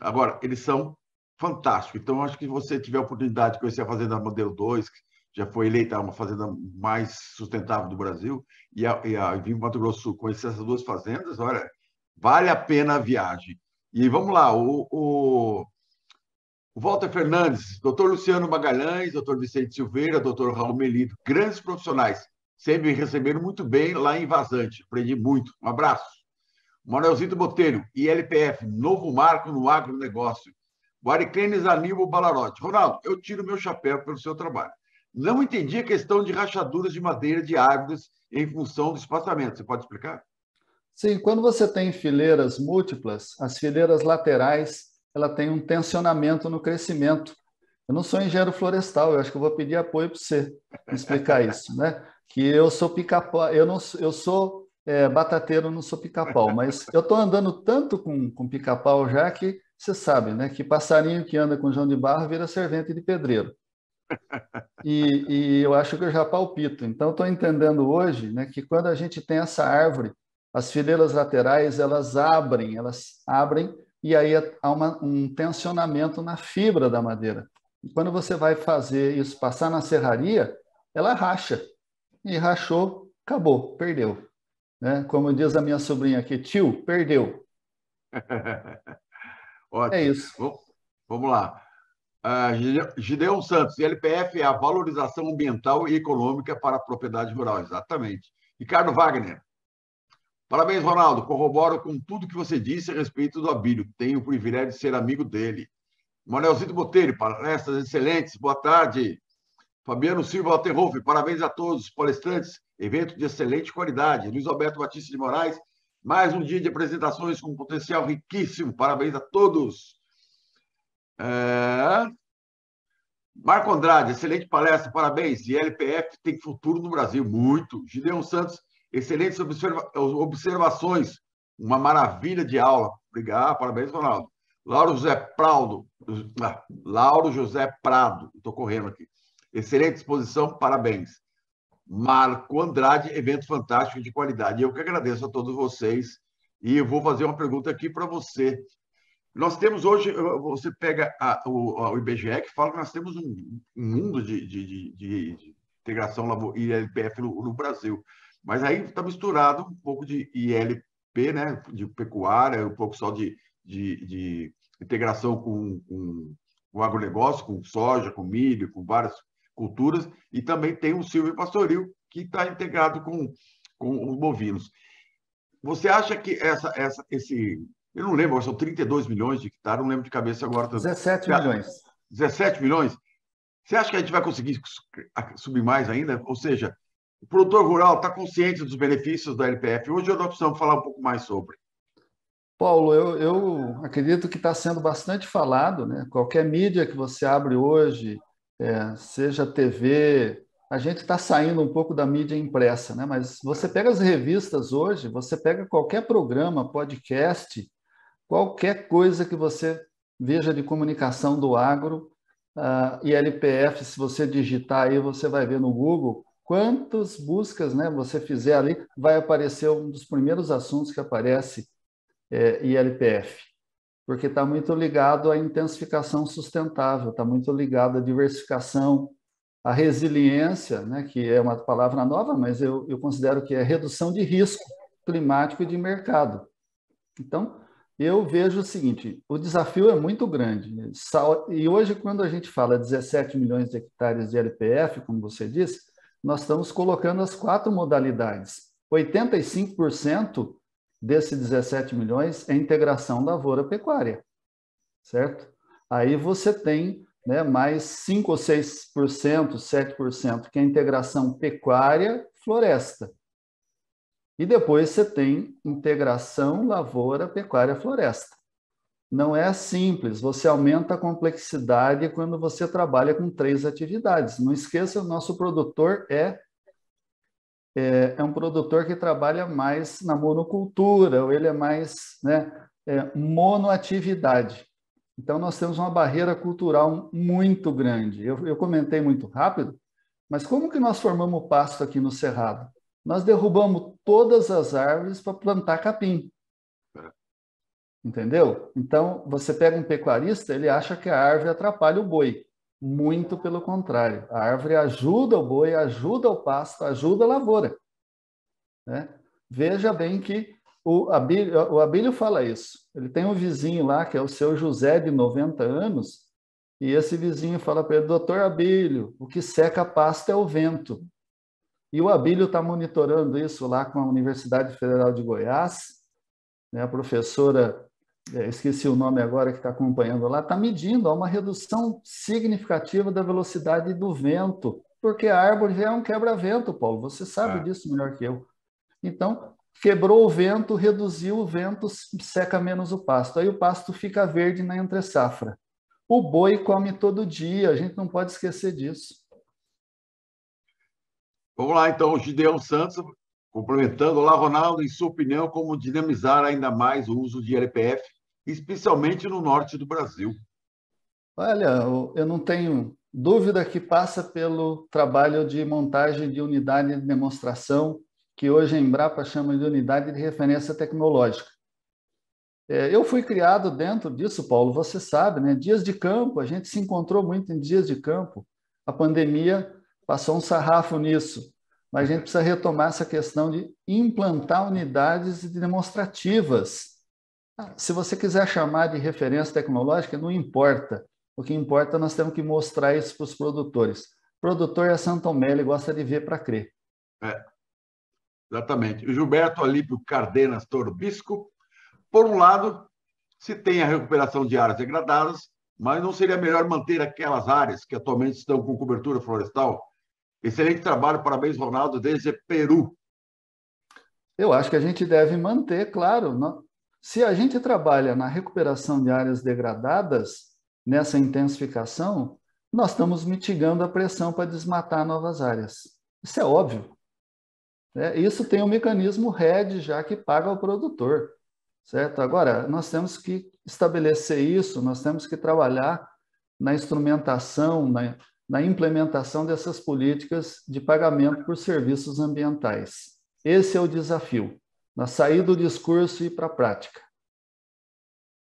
Agora, eles são fantásticos. Então, acho que você tiver a oportunidade de conhecer a Fazenda Modelo 2, que já foi eleita uma fazenda mais sustentável do Brasil, e, a, e, a, vim para Mato Grosso do Sul conhecer essas duas fazendas, olha, vale a pena a viagem. E vamos lá, o, o, o Walter Fernandes, doutor Luciano Magalhães, doutor Vicente Silveira, doutor Raul Melito, grandes profissionais, Sempre me receberam muito bem lá em Vazante. Aprendi muito. Um abraço. Manuelzito Botelho, ILPF, novo marco no agronegócio. Guariclenes Ariclenes Aníbal Balarote. Ronaldo, eu tiro meu chapéu pelo seu trabalho. Não entendi a questão de rachaduras de madeira de árvores em função do espaçamento. Você pode explicar? Sim, quando você tem fileiras múltiplas, as fileiras laterais ela tem um tensionamento no crescimento. Eu não sou engenheiro florestal, eu acho que eu vou pedir apoio para você explicar isso, né? que eu sou pica-pau, eu não eu sou é, batateiro, não sou pica-pau, mas eu estou andando tanto com, com pica-pau já que você sabe, né? Que passarinho que anda com João de Barro vira servente de pedreiro. E, e eu acho que eu já palpito. Então, estou entendendo hoje né, que quando a gente tem essa árvore, as fileiras laterais elas abrem, elas abrem e aí há uma, um tensionamento na fibra da madeira. E quando você vai fazer isso passar na serraria, ela racha e rachou, acabou, perdeu. Né? Como diz a minha sobrinha aqui, tio, perdeu. Ótimo. É isso. Vamos lá. Uh, Gideon Santos, LPF é a valorização ambiental e econômica para a propriedade rural, exatamente. Ricardo Wagner, parabéns, Ronaldo. Corroboro com tudo que você disse a respeito do Abílio. Tenho o privilégio de ser amigo dele. Manelzito Botelho, palestras excelentes. Boa tarde. Fabiano Silva Alterhoff, parabéns a todos os palestrantes, evento de excelente qualidade. Luiz Alberto Batista de Moraes, mais um dia de apresentações com potencial riquíssimo, parabéns a todos. É... Marco Andrade, excelente palestra, parabéns. E LPF tem futuro no Brasil, muito. Gideon Santos, excelentes observa... observações, uma maravilha de aula. Obrigado, parabéns, Ronaldo. Lauro José Prado, ah, Lauro José Prado, estou correndo aqui. Excelente exposição, parabéns. Marco Andrade, evento fantástico de qualidade. Eu que agradeço a todos vocês e eu vou fazer uma pergunta aqui para você. Nós temos hoje, você pega a, o, a, o, IBGE que fala que nós temos um, um mundo de, de, de, de integração ILPF no, no, Brasil, mas aí está misturado um pouco de ILP, né, de pecuária, um pouco só de, integração com, com o agronegócio, com soja, com milho, com várias culturas, e também tem o Silvio Pastoril, que está integrado com, com os bovinos. Você acha que essa, essa, esse. Eu não lembro, são 32 milhões de hectares, não lembro de cabeça agora. 17 milhões. 17 milhões? Você acha que a gente vai conseguir subir mais ainda? Ou seja, o produtor rural está consciente dos benefícios da LPF. Hoje opção de falar um pouco mais sobre. Paulo, eu, eu acredito que está sendo bastante falado, né? Qualquer mídia que você abre hoje, é, seja TV, a gente está saindo um pouco da mídia impressa, né? mas você pega as revistas hoje, você pega qualquer programa, podcast, qualquer coisa que você veja de comunicação do agro, uh, e LPF, se você digitar aí, você vai ver no Google, quantas buscas né, você fizer ali, vai aparecer um dos primeiros assuntos que aparece é, ILPF porque está muito ligado à intensificação sustentável, está muito ligado à diversificação, à resiliência, né, que é uma palavra nova, mas eu, eu considero que é redução de risco climático e de mercado. Então, eu vejo o seguinte: o desafio é muito grande. Né? E hoje, quando a gente fala 17 milhões de hectares de LPF, como você disse, nós estamos colocando as quatro modalidades. 85% desse 17 milhões é integração lavoura-pecuária, certo? Aí você tem né, mais 5 ou 6%, 7%, que é integração pecuária-floresta. E depois você tem integração lavoura-pecuária-floresta. Não é simples, você aumenta a complexidade quando você trabalha com três atividades. Não esqueça, o nosso produtor é é, é um produtor que trabalha mais na monocultura, ou ele é mais né, é, monoatividade. Então, nós temos uma barreira cultural muito grande. Eu, eu, comentei muito rápido, mas como que nós formamos pasto aqui no Cerrado? Nós derrubamos todas as árvores para plantar capim. É. Entendeu? Então, você pega um pecuarista, ele acha que a árvore atrapalha o boi. Muito pelo contrário. A árvore ajuda o boi, ajuda o pasto, ajuda a lavoura. Né? Veja bem que o Abílio, o Abílio fala isso. Ele tem um vizinho lá, que é o seu José, de 90 anos, e esse vizinho fala para ele: Doutor Abílio, o que seca a pasta é o vento. E o Abílio está monitorando isso lá com a Universidade Federal de Goiás, né? a professora esqueci o nome agora que está acompanhando lá, está medindo há uma redução significativa da velocidade do vento, porque a árvore já é um quebra-vento, Paulo, você sabe é. disso melhor que eu. Então, quebrou o vento, reduziu o vento, seca menos o pasto. Aí o pasto fica verde na entre-safra. O boi come todo dia, a gente não pode esquecer disso. Vamos lá, então, o Gideon Santos, complementando. Olá, Ronaldo, em sua opinião, como dinamizar ainda mais o uso de LPF especialmente no norte do Brasil. Olha, eu não tenho dúvida que passa pelo trabalho de montagem de unidade de demonstração, que hoje a Embrapa chama de unidade de referência tecnológica. É, eu fui criado dentro disso, Paulo, você sabe, né? Dias de campo, a gente se encontrou muito em dias de campo. A pandemia passou um sarrafo nisso, mas a gente precisa retomar essa questão de implantar unidades demonstrativas se você quiser chamar de referência tecnológica, não importa. O que importa, nós temos que mostrar isso para os produtores. produtor é Santomé, ele gosta de ver para crer. É, exatamente. O Gilberto Alípio Cardenas Torbisco. Por um lado, se tem a recuperação de áreas degradadas, mas não seria melhor manter aquelas áreas que atualmente estão com cobertura florestal? Excelente trabalho, parabéns, Ronaldo, desde Peru. Eu acho que a gente deve manter, claro. Não... Se a gente trabalha na recuperação de áreas degradadas, nessa intensificação, nós estamos mitigando a pressão para desmatar novas áreas. Isso é óbvio. É, isso tem um mecanismo RED já que paga ao produtor, certo? Agora, nós temos que estabelecer isso, nós temos que trabalhar na instrumentação, na, na implementação dessas políticas de pagamento por serviços ambientais. Esse é o desafio na saída do discurso e para a prática.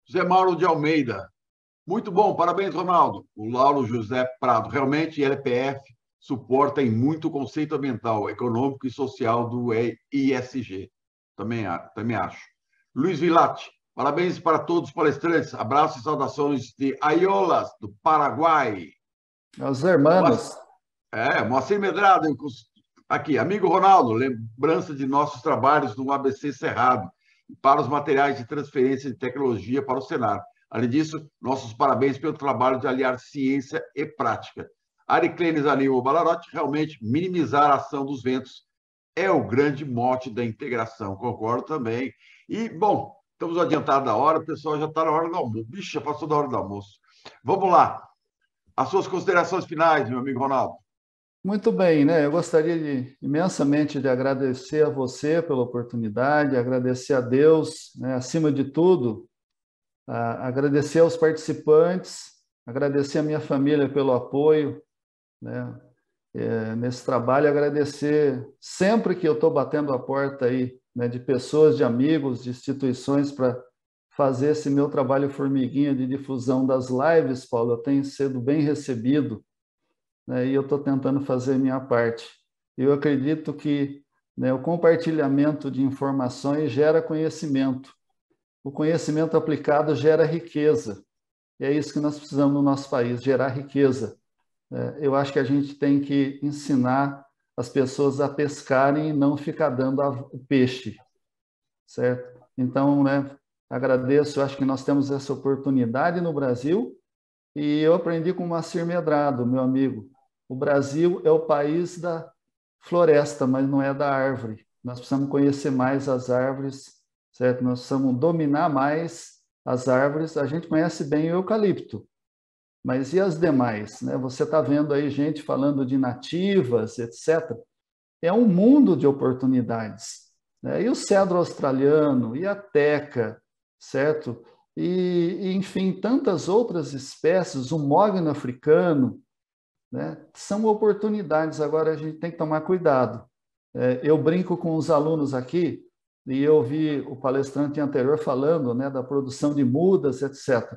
Zé Mauro de Almeida. Muito bom, parabéns, Ronaldo. O Lauro José Prado. Realmente, LPF suporta em muito o conceito ambiental, econômico e social do ISG. Também, também acho. Luiz Vilatti. Parabéns para todos os palestrantes. Abraços e saudações de Aiolas, do Paraguai. As irmãs. É, Moacir Medrado, Aqui, amigo Ronaldo, lembrança de nossos trabalhos no ABC Cerrado para os materiais de transferência de tecnologia para o Senar. Além disso, nossos parabéns pelo trabalho de aliar ciência e prática. Ariclenes Anil Balarote, realmente minimizar a ação dos ventos é o grande mote da integração, concordo também. E, bom, estamos adiantados da hora, o pessoal já está na hora do almoço. Bicha, passou da hora do almoço. Vamos lá. As suas considerações finais, meu amigo Ronaldo. Muito bem, né? Eu gostaria de, imensamente de agradecer a você pela oportunidade, agradecer a Deus, né? acima de tudo, a, agradecer aos participantes, agradecer a minha família pelo apoio, né? É, nesse trabalho, agradecer sempre que eu estou batendo a porta aí, né, de pessoas, de amigos, de instituições para fazer esse meu trabalho formiguinha de difusão das lives, Paulo. Eu tenho sido bem recebido né, e eu estou tentando fazer minha parte. Eu acredito que né, o compartilhamento de informações gera conhecimento. O conhecimento aplicado gera riqueza. E é isso que nós precisamos no nosso país, gerar riqueza. É, eu acho que a gente tem que ensinar as pessoas a pescarem e não ficar dando a, o peixe, certo? Então, né, agradeço, eu acho que nós temos essa oportunidade no Brasil e eu aprendi com o Macir Medrado, meu amigo, o Brasil é o país da floresta, mas não é da árvore. Nós precisamos conhecer mais as árvores, certo? Nós precisamos dominar mais as árvores. A gente conhece bem o eucalipto, mas e as demais? Né? Você está vendo aí gente falando de nativas, etc. É um mundo de oportunidades. Né? E o cedro australiano, e a teca, certo? E, enfim, tantas outras espécies, o mogno africano, né? São oportunidades, agora a gente tem que tomar cuidado. É, eu brinco com os alunos aqui, e eu vi o palestrante anterior falando né, da produção de mudas, etc.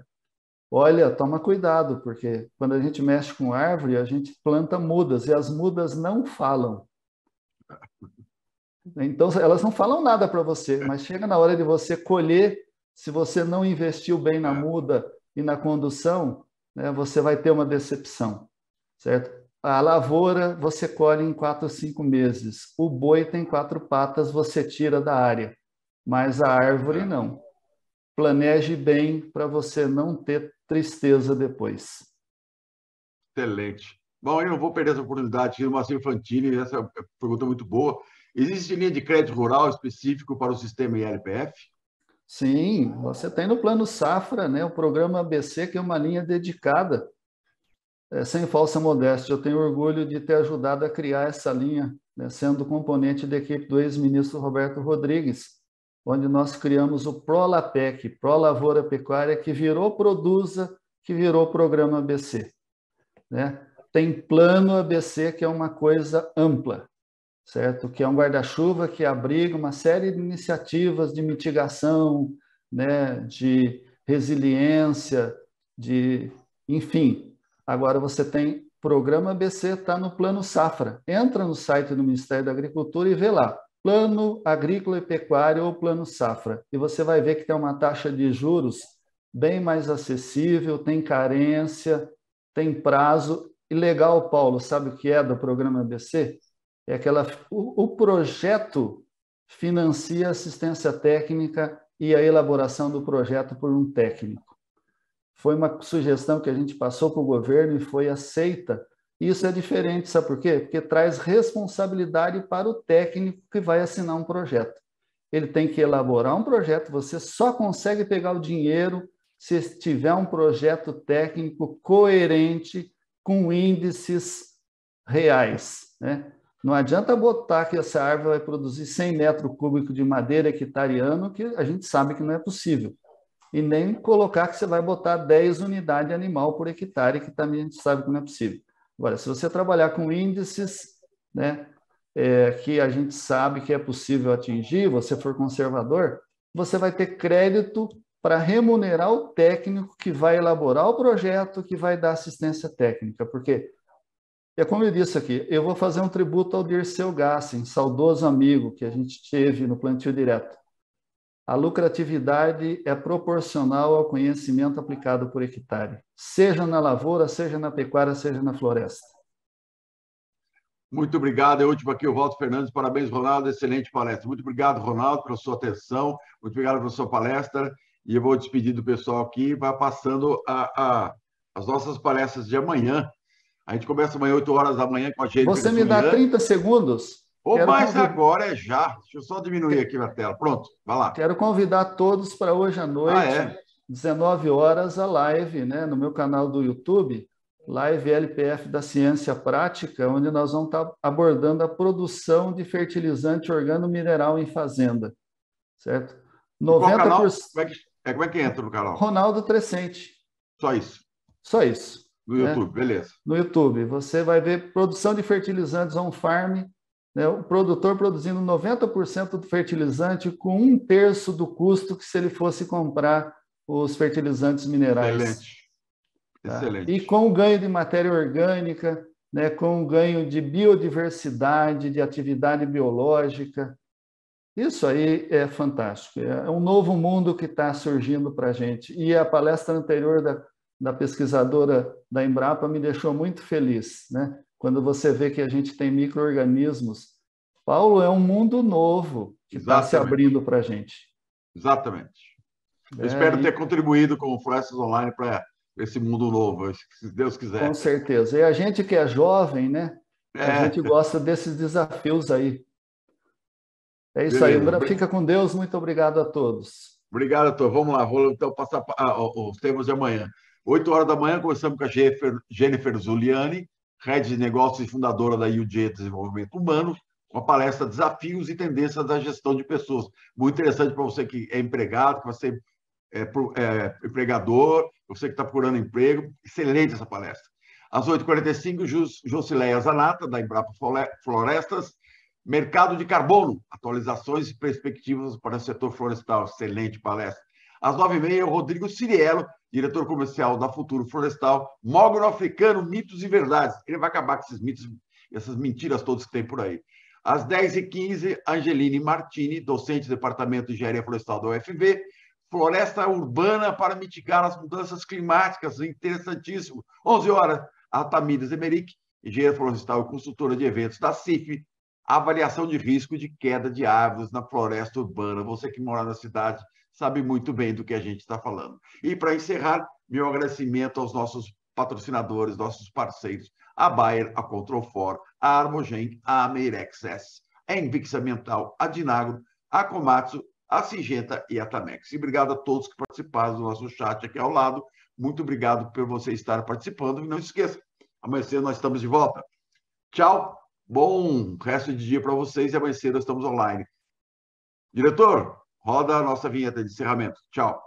Olha, toma cuidado, porque quando a gente mexe com árvore, a gente planta mudas, e as mudas não falam. Então, elas não falam nada para você, mas chega na hora de você colher, se você não investiu bem na é. muda e na condução, né, você vai ter uma decepção certo? A lavoura você colhe em quatro ou cinco meses. O boi tem quatro patas, você tira da área, mas a árvore não. Planeje bem para você não ter tristeza depois. Excelente. Bom, eu não vou perder essa oportunidade aqui do Marcelo Fantini, essa é pergunta é muito boa. Existe linha de crédito rural específico para o sistema ILPF? Sim, você tem no Plano Safra, né, o programa ABC, que é uma linha dedicada é, sem falsa modéstia, eu tenho orgulho de ter ajudado a criar essa linha, né, sendo componente da equipe do ex-ministro Roberto Rodrigues, onde nós criamos o ProLAPEC, Pro Lavoura Pecuária, que virou Produza, que virou Programa ABC. Né? Tem plano ABC, que é uma coisa ampla, certo? Que é um guarda-chuva que abriga uma série de iniciativas de mitigação, né? de resiliência, de, enfim, Agora você tem programa BC, está no Plano Safra. Entra no site do Ministério da Agricultura e vê lá. Plano Agrícola e Pecuário ou Plano Safra. E você vai ver que tem uma taxa de juros bem mais acessível, tem carência, tem prazo. E legal, Paulo, sabe o que é do programa BC? É aquela o, o projeto financia assistência técnica e a elaboração do projeto por um técnico. Foi uma sugestão que a gente passou para o governo e foi aceita. Isso é diferente, sabe por quê? Porque traz responsabilidade para o técnico que vai assinar um projeto. Ele tem que elaborar um projeto, você só consegue pegar o dinheiro se tiver um projeto técnico coerente com índices reais. Né? Não adianta botar que essa árvore vai produzir 100 metros cúbicos de madeira hectariano, que a gente sabe que não é possível e nem colocar que você vai botar 10 unidades de animal por hectare, que também a gente sabe que não é possível. Agora, se você trabalhar com índices né, é, que a gente sabe que é possível atingir, você for conservador, você vai ter crédito para remunerar o técnico que vai elaborar o projeto, que vai dar assistência técnica, porque é como eu disse aqui, eu vou fazer um tributo ao Dirceu Gassen, saudoso amigo que a gente teve no plantio direto. A lucratividade é proporcional ao conhecimento aplicado por hectare, seja na lavoura, seja na pecuária, seja na floresta. Muito obrigado. É último aqui o Walter Fernandes. Parabéns, Ronaldo. Excelente palestra. Muito obrigado, Ronaldo, pela sua atenção. Muito obrigado pela sua palestra. E eu vou despedir do pessoal aqui. Vai passando a, a, as nossas palestras de amanhã. A gente começa amanhã, 8 horas da manhã, com a gente. Você me dá 30 segundos? Ou Quero mais convid... agora é já. Deixa eu só diminuir aqui a tela. Pronto, vai lá. Quero convidar todos para hoje à noite, ah, é? 19 horas, a live, né? No meu canal do YouTube, Live LPF da Ciência Prática, onde nós vamos estar abordando a produção de fertilizante organo-mineral em fazenda. Certo? 90%. Por... Como, é que... é, como é que entra no canal? Ronaldo Crescente. Só isso. Só isso. No né? YouTube, beleza. No YouTube. Você vai ver produção de fertilizantes on farm né, o produtor produzindo 90% do fertilizante com um terço do custo que se ele fosse comprar os fertilizantes minerais. Excelente. Tá? Excelente. E com o ganho de matéria orgânica, né, com o ganho de biodiversidade, de atividade biológica. Isso aí é fantástico. É um novo mundo que está surgindo para a gente. E a palestra anterior da, da pesquisadora da Embrapa me deixou muito feliz, né? quando você vê que a gente tem micro-organismos, Paulo, é um mundo novo que está se abrindo para a gente. Exatamente. É, Eu espero ter contribuído com o Fluências Online para esse mundo novo, se Deus quiser. Com certeza. E a gente que é jovem, né? É. A gente gosta desses desafios aí. É isso Beleza. aí. Fica com Deus. Muito obrigado a todos. Obrigado, doutor. Vamos lá, vou então passar ah, os temas de amanhã. 8 horas da manhã, começamos com a Jennifer Zuliani, rede de negócios e fundadora da UJ Desenvolvimento Humano, uma palestra Desafios e Tendências da Gestão de Pessoas. Muito interessante para você que é empregado, que você é, é empregador, você que está procurando emprego. Excelente essa palestra. Às 8h45, Josileia Zanata, da Embrapa Florestas. Mercado de carbono, atualizações e perspectivas para o setor florestal. Excelente palestra. Às 9h30, o Rodrigo Ciriello, diretor comercial da Futuro Florestal, Mogno Africano, Mitos e Verdades. Ele vai acabar com esses mitos, essas mentiras todas que tem por aí. Às 10h15, Angeline Martini, docente do Departamento de Engenharia Florestal da UFV, Floresta Urbana para Mitigar as Mudanças Climáticas, interessantíssimo. 11 horas, a Tamires Emerick, engenheira florestal e consultora de eventos da CIF, avaliação de risco de queda de árvores na floresta urbana. Você que mora na cidade, sabe muito bem do que a gente está falando. E para encerrar, meu agradecimento aos nossos patrocinadores, nossos parceiros, a Bayer, a control For, a Armogen, a Meirexes, a Invixa Mental, a Dinagro, a Comatsu, a Singenta e a Tamex. E obrigado a todos que participaram do nosso chat aqui ao lado. Muito obrigado por você estar participando. E não esqueça, amanhã cedo nós estamos de volta. Tchau, bom resto de dia para vocês e amanhã cedo nós estamos online. Diretor, Roda a nossa vinheta de encerramento. Tchau.